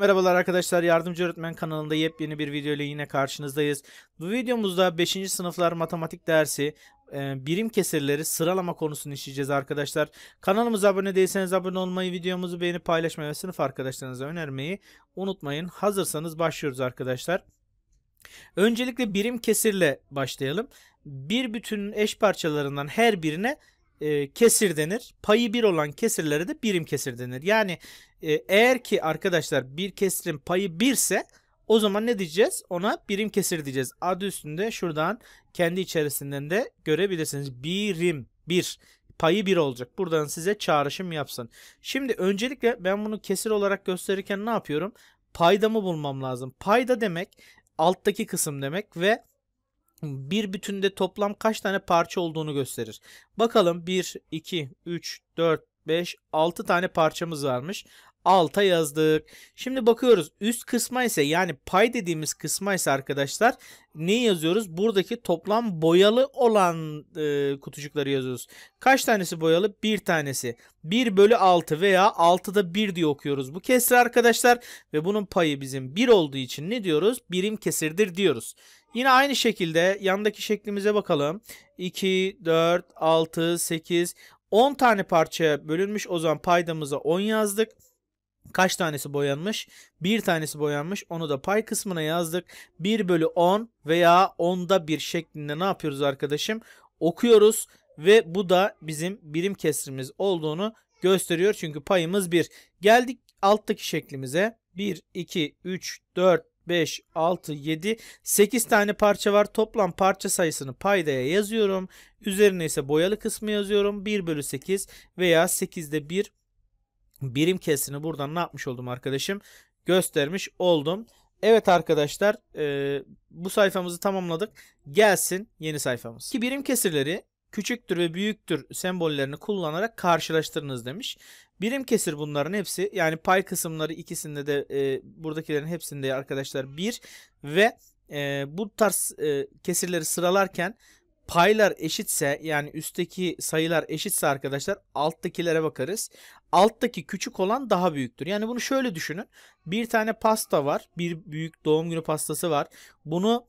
Merhabalar arkadaşlar Yardımcı Öğretmen kanalında yepyeni bir video ile yine karşınızdayız. Bu videomuzda 5. sınıflar matematik dersi e, birim kesirleri sıralama konusunu işleyeceğiz arkadaşlar. Kanalımıza abone değilseniz abone olmayı, videomuzu beğenip paylaşmayı ve sınıf arkadaşlarınıza önermeyi unutmayın. Hazırsanız başlıyoruz arkadaşlar. Öncelikle birim kesirle başlayalım. Bir bütünün eş parçalarından her birine e, kesir denir. Payı bir olan kesirlere de birim kesir denir. Yani ee, eğer ki arkadaşlar bir kesirin payı 1 ise o zaman ne diyeceğiz? Ona birim kesir diyeceğiz. Adı üstünde şuradan kendi içerisinden de görebilirsiniz. Birim 1 payı 1 olacak. Buradan size çağrışım yapsın. Şimdi öncelikle ben bunu kesir olarak gösterirken ne yapıyorum? Paydamı bulmam lazım. Payda demek alttaki kısım demek ve bir bütünde toplam kaç tane parça olduğunu gösterir. Bakalım 1, 2, 3, 4, 5, 6 tane parçamız varmış alta yazdık. Şimdi bakıyoruz üst kısma ise yani pay dediğimiz kısma ise arkadaşlar ne yazıyoruz? Buradaki toplam boyalı olan e, kutucukları yazıyoruz. Kaç tanesi boyalı? Bir tanesi. 1 bölü 6 veya 6'da 1 diye okuyoruz bu kesir arkadaşlar. Ve bunun payı bizim 1 olduğu için ne diyoruz? Birim kesirdir diyoruz. Yine aynı şekilde yandaki şeklimize bakalım. 2, 4, 6, 8, 10 tane parçaya bölünmüş. O zaman paydamıza 10 yazdık. Kaç tanesi boyanmış? Bir tanesi boyanmış. Onu da pay kısmına yazdık. 1 bölü 10 veya 10'da 1 şeklinde ne yapıyoruz arkadaşım? Okuyoruz ve bu da bizim birim kesrimiz olduğunu gösteriyor. Çünkü payımız 1. Geldik alttaki şeklimize. 1, 2, 3, 4, 5, 6, 7, 8 tane parça var. Toplam parça sayısını paydaya yazıyorum. Üzerine ise boyalı kısmı yazıyorum. 1 bölü 8 veya 8'de 1 birim kesini buradan ne yapmış oldum arkadaşım? Göstermiş oldum. Evet arkadaşlar e, bu sayfamızı tamamladık. Gelsin yeni sayfamız. Ki birim kesirleri küçüktür ve büyüktür sembollerini kullanarak karşılaştırınız demiş. Birim kesir bunların hepsi yani pay kısımları ikisinde de e, buradakilerin hepsinde arkadaşlar 1 ve e, bu tarz e, kesirleri sıralarken paylar eşitse yani üstteki sayılar eşitse arkadaşlar alttakilere bakarız. Alttaki küçük olan daha büyüktür. Yani bunu şöyle düşünün. Bir tane pasta var. Bir büyük doğum günü pastası var. Bunu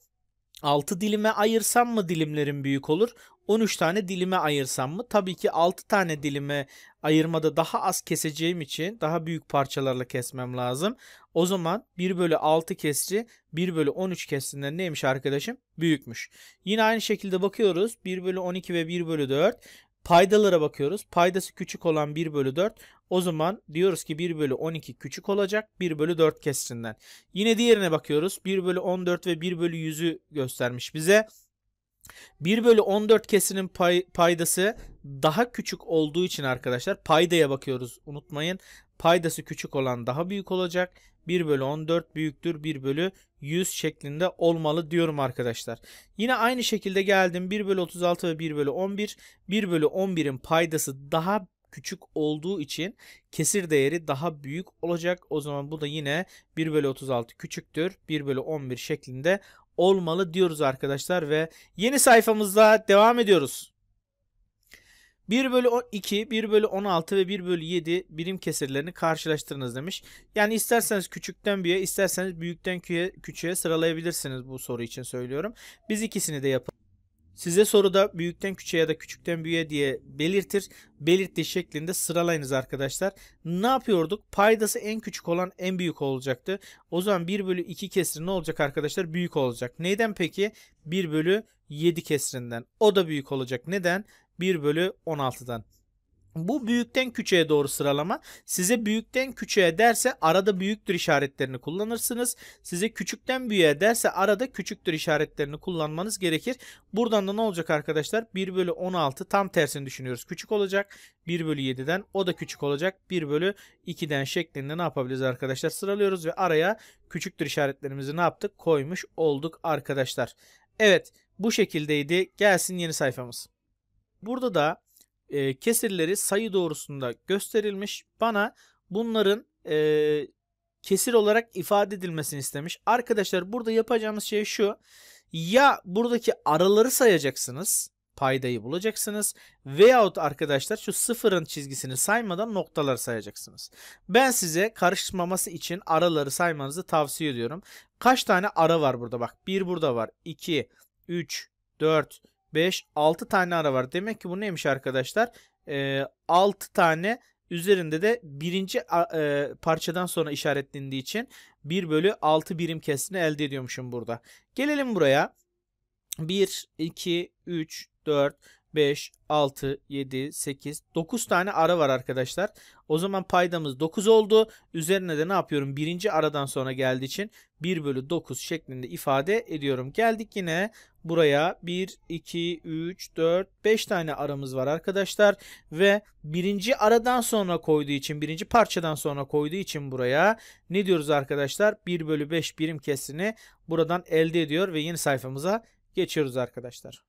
6 dilime ayırsam mı dilimlerim büyük olur? 13 tane dilime ayırsam mı? Tabii ki 6 tane dilime ayırmada daha az keseceğim için daha büyük parçalarla kesmem lazım. O zaman 1 bölü 6 kesici 1 bölü 13 kesrinden neymiş arkadaşım? Büyükmüş. Yine aynı şekilde bakıyoruz. 1 bölü 12 ve 1 bölü 4. Paydalara bakıyoruz. Paydası küçük olan 1 bölü 4. O zaman diyoruz ki 1 bölü 12 küçük olacak 1 bölü 4 kesrinden. Yine diğerine bakıyoruz. 1 bölü 14 ve 1 bölü 100'ü göstermiş bize. 1 bölü 14 kesinin pay, paydası daha küçük olduğu için arkadaşlar paydaya bakıyoruz unutmayın. Paydası küçük olan daha büyük olacak. 1 bölü 14 büyüktür 1 bölü 100 şeklinde olmalı diyorum arkadaşlar. Yine aynı şekilde geldim 1 bölü 36 ve 1 bölü 11. 1 bölü 11'in paydası daha küçük olduğu için kesir değeri daha büyük olacak. O zaman bu da yine 1 bölü 36 küçüktür 1 bölü 11 şeklinde olmalı diyoruz arkadaşlar ve yeni sayfamızda devam ediyoruz. 1 bölü 2, 1 bölü 16 ve 1 bölü 7 birim kesirlerini karşılaştırınız demiş. Yani isterseniz küçükten büyüğe, isterseniz büyükten küçüğe, küçüğe sıralayabilirsiniz bu soru için söylüyorum. Biz ikisini de yapalım. Size soruda büyükten küçüğe ya da küçükten büyüğe diye belirtir. Belirttiği şeklinde sıralayınız arkadaşlar. Ne yapıyorduk? Paydası en küçük olan en büyük olacaktı. O zaman 1 bölü 2 kesri ne olacak arkadaşlar? Büyük olacak. Neden peki? 1 bölü 7 kesrinden. O da büyük olacak. Neden? 1 bölü 16'dan. Bu büyükten küçüğe doğru sıralama. Size büyükten küçüğe derse arada büyüktür işaretlerini kullanırsınız. Size küçükten büyüğe derse arada küçüktür işaretlerini kullanmanız gerekir. Buradan da ne olacak arkadaşlar? 1 bölü 16 tam tersini düşünüyoruz. Küçük olacak 1 bölü 7'den o da küçük olacak 1 bölü 2'den şeklinde ne yapabiliriz arkadaşlar? Sıralıyoruz ve araya küçüktür işaretlerimizi ne yaptık? Koymuş olduk arkadaşlar. Evet bu şekildeydi. Gelsin yeni sayfamız. Burada da e, kesirleri sayı doğrusunda gösterilmiş. Bana bunların e, kesir olarak ifade edilmesini istemiş. Arkadaşlar burada yapacağımız şey şu. Ya buradaki araları sayacaksınız. Paydayı bulacaksınız. Veyahut arkadaşlar şu sıfırın çizgisini saymadan noktaları sayacaksınız. Ben size karışmaması için araları saymanızı tavsiye ediyorum. Kaç tane ara var burada bak. bir burada var. 2, 3, 4, 5, 6 tane ara var. Demek ki bu neymiş arkadaşlar? E, ee, 6 tane üzerinde de birinci e, parçadan sonra işaretlendiği için 1 bölü 6 birim kesini elde ediyormuşum burada. Gelelim buraya. 1, 2, 3, 4, 5, 6, 7, 8, 9 tane ara var arkadaşlar. O zaman paydamız 9 oldu. Üzerine de ne yapıyorum? Birinci aradan sonra geldiği için 1 bölü 9 şeklinde ifade ediyorum. Geldik yine buraya 1, 2, 3, 4, 5 tane aramız var arkadaşlar. Ve birinci aradan sonra koyduğu için, birinci parçadan sonra koyduğu için buraya ne diyoruz arkadaşlar? 1 bölü 5 birim kesini buradan elde ediyor ve yeni sayfamıza geçiyoruz arkadaşlar.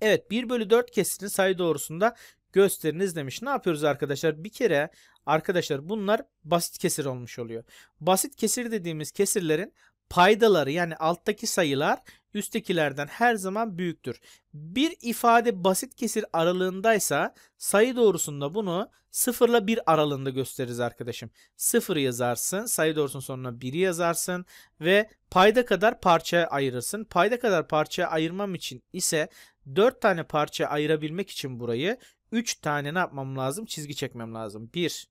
Evet 1 bölü 4 kesitini sayı doğrusunda gösteriniz demiş. Ne yapıyoruz arkadaşlar? Bir kere arkadaşlar bunlar basit kesir olmuş oluyor. Basit kesir dediğimiz kesirlerin paydaları yani alttaki sayılar üsttekilerden her zaman büyüktür. Bir ifade basit kesir aralığındaysa sayı doğrusunda bunu 0 ile 1 aralığında gösteririz arkadaşım. 0 yazarsın, sayı doğrusunun sonuna 1'i yazarsın ve payda kadar parçaya ayırırsın. Payda kadar parçaya ayırmam için ise 4 tane parça ayırabilmek için burayı 3 tane ne yapmam lazım? Çizgi çekmem lazım. 1,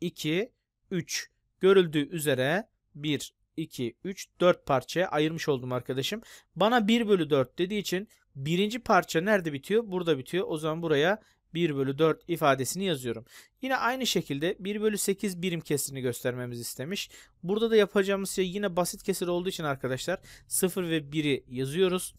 2, 3. Görüldüğü üzere 1, 2, 3, 4 parçaya ayırmış oldum arkadaşım. Bana 1 bölü 4 dediği için birinci parça nerede bitiyor? Burada bitiyor. O zaman buraya 1 bölü 4 ifadesini yazıyorum. Yine aynı şekilde 1 bölü 8 birim kesirini göstermemiz istemiş. Burada da yapacağımız şey yine basit kesir olduğu için arkadaşlar 0 ve 1'i yazıyoruz.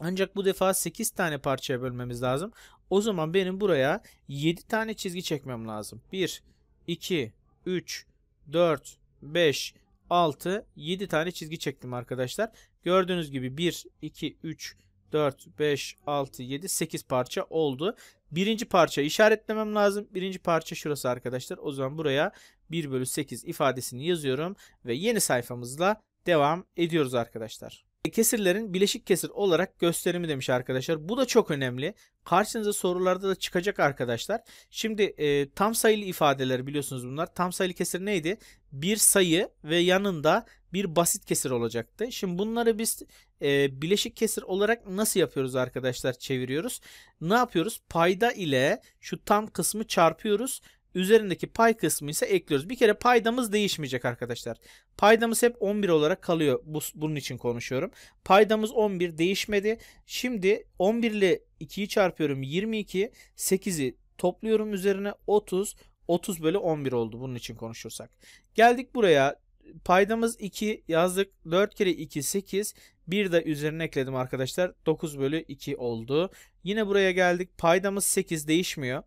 Ancak bu defa 8 tane parçaya bölmemiz lazım. O zaman benim buraya 7 tane çizgi çekmem lazım. 1, 2, 3, 4, 5, 6, 7 tane çizgi çektim arkadaşlar. Gördüğünüz gibi 1, 2, 3, 4, 5, 6, 7, 8 parça oldu. Birinci parça işaretlemem lazım. Birinci parça şurası arkadaşlar. O zaman buraya 1 bölü 8 ifadesini yazıyorum. Ve yeni sayfamızla devam ediyoruz arkadaşlar. Kesirlerin bileşik kesir olarak gösterimi demiş arkadaşlar. Bu da çok önemli. Karşınıza sorularda da çıkacak arkadaşlar. Şimdi e, tam sayılı ifadeler biliyorsunuz bunlar. Tam sayılı kesir neydi? Bir sayı ve yanında bir basit kesir olacaktı. Şimdi bunları biz e, bileşik kesir olarak nasıl yapıyoruz arkadaşlar? Çeviriyoruz. Ne yapıyoruz? Payda ile şu tam kısmı çarpıyoruz Üzerindeki pay kısmı ise ekliyoruz. Bir kere paydamız değişmeyecek arkadaşlar. Paydamız hep 11 olarak kalıyor. Bu, bunun için konuşuyorum. Paydamız 11 değişmedi. Şimdi 11 ile 2'yi çarpıyorum. 22, 8'i topluyorum üzerine 30, 30 bölü 11 oldu bunun için konuşursak. Geldik buraya paydamız 2 yazdık 4 kere 2 8 bir de üzerine ekledim arkadaşlar 9 bölü 2 oldu. Yine buraya geldik paydamız 8 değişmiyor.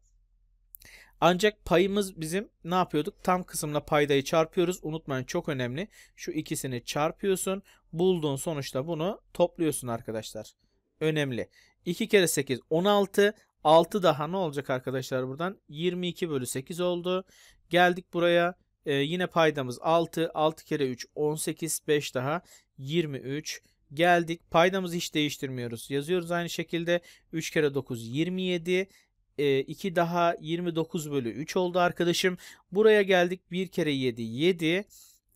Ancak payımız bizim ne yapıyorduk? Tam kısımla paydayı çarpıyoruz. Unutmayın çok önemli. Şu ikisini çarpıyorsun. Bulduğun sonuçta bunu topluyorsun arkadaşlar. Önemli. 2 kere 8 16. 6 daha ne olacak arkadaşlar buradan? 22 bölü 8 oldu. Geldik buraya. Ee, yine paydamız 6. 6 kere 3 18. 5 daha 23. Geldik. Paydamızı hiç değiştirmiyoruz. Yazıyoruz aynı şekilde. 3 kere 9 27 e, ee, 2 daha 29 bölü 3 oldu arkadaşım. Buraya geldik 1 kere 7 7.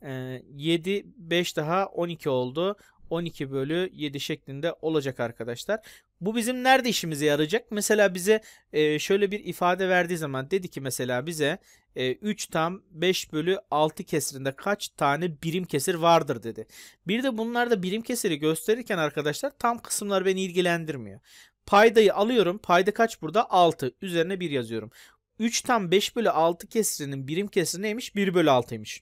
E, 7 5 daha 12 oldu. 12 bölü 7 şeklinde olacak arkadaşlar. Bu bizim nerede işimize yarayacak? Mesela bize e, şöyle bir ifade verdiği zaman dedi ki mesela bize e, 3 tam 5 bölü 6 kesirinde kaç tane birim kesir vardır dedi. Bir de bunlarda birim kesiri gösterirken arkadaşlar tam kısımlar beni ilgilendirmiyor. Paydayı alıyorum. Payda kaç burada? 6. Üzerine 1 yazıyorum. 3'ten 5 bölü 6 kesirinin birim kesiri neymiş? 1 bölü 6'ymış.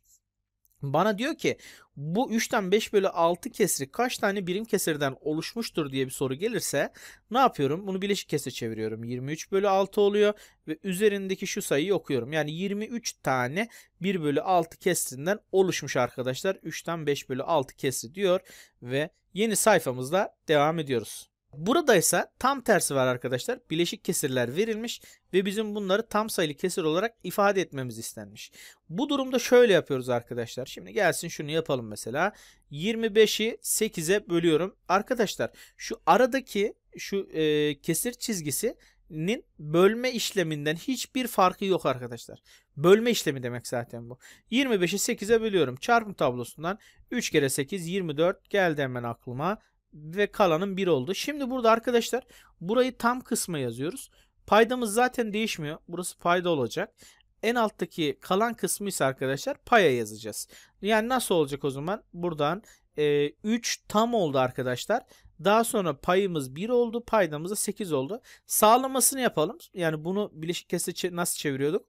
Bana diyor ki bu 3'ten 5 bölü 6 kesri kaç tane birim kesirden oluşmuştur diye bir soru gelirse ne yapıyorum? Bunu bileşik kese çeviriyorum. 23 bölü 6 oluyor ve üzerindeki şu sayıyı okuyorum. Yani 23 tane 1 bölü 6 kesrinden oluşmuş arkadaşlar. 3'ten 5 bölü 6 kesri diyor ve yeni sayfamızda devam ediyoruz. Burada ise tam tersi var arkadaşlar. Bileşik kesirler verilmiş ve bizim bunları tam sayılı kesir olarak ifade etmemiz istenmiş. Bu durumda şöyle yapıyoruz arkadaşlar. Şimdi gelsin şunu yapalım mesela. 25'i 8'e bölüyorum. Arkadaşlar şu aradaki şu e, kesir çizgisi'nin bölme işleminden hiçbir farkı yok arkadaşlar. Bölme işlemi demek zaten bu. 25'i 8'e bölüyorum. Çarpım tablosundan 3 kere 8 24 geldi hemen aklıma ve kalanın 1 oldu. Şimdi burada arkadaşlar burayı tam kısma yazıyoruz. Paydamız zaten değişmiyor. Burası payda olacak. En alttaki kalan kısmı ise arkadaşlar paya yazacağız. Yani nasıl olacak o zaman? Buradan e, 3 tam oldu arkadaşlar. Daha sonra payımız 1 oldu. Paydamız da 8 oldu. Sağlamasını yapalım. Yani bunu bileşik kese nasıl çeviriyorduk?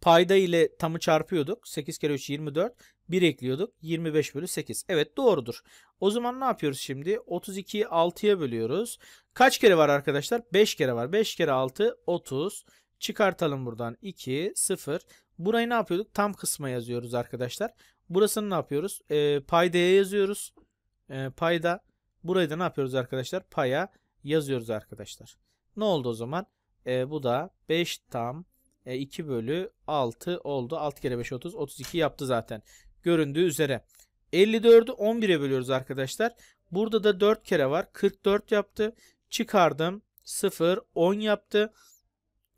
Payda ile tamı çarpıyorduk. 8 kere 3 24. 1 ekliyorduk. 25 bölü 8. Evet doğrudur. O zaman ne yapıyoruz şimdi? 32'yi 6'ya bölüyoruz. Kaç kere var arkadaşlar? 5 kere var. 5 kere 6 30. Çıkartalım buradan 2 0. Burayı ne yapıyorduk? Tam kısma yazıyoruz arkadaşlar. Burasını ne yapıyoruz? E, paydaya yazıyoruz. E, payda. Burayı da ne yapıyoruz arkadaşlar? Paya yazıyoruz arkadaşlar. Ne oldu o zaman? E, bu da 5 tam e, 2 bölü 6 oldu. 6 kere 5 30. 32 yaptı zaten göründüğü üzere. 54'ü 11'e bölüyoruz arkadaşlar. Burada da 4 kere var. 44 yaptı. Çıkardım. 0, 10 yaptı.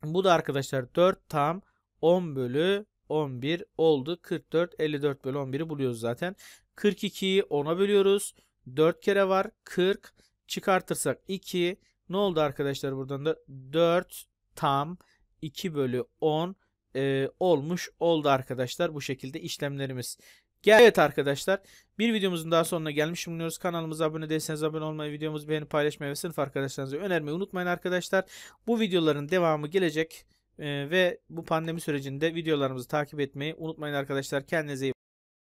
Bu da arkadaşlar 4 tam 10 bölü 11 oldu. 44, 54 bölü 11'i buluyoruz zaten. 42'yi 10'a bölüyoruz. 4 kere var. 40 çıkartırsak 2. Ne oldu arkadaşlar buradan da? 4 tam 2 bölü 10 e, olmuş oldu arkadaşlar. Bu şekilde işlemlerimiz. Gel evet arkadaşlar bir videomuzun daha sonuna gelmiş bulunuyoruz. Kanalımıza abone değilseniz abone olmayı, videomuzu beğenip paylaşmayı ve sınıf arkadaşlarınıza önermeyi unutmayın arkadaşlar. Bu videoların devamı gelecek ee, ve bu pandemi sürecinde videolarımızı takip etmeyi unutmayın arkadaşlar. Kendinize iyi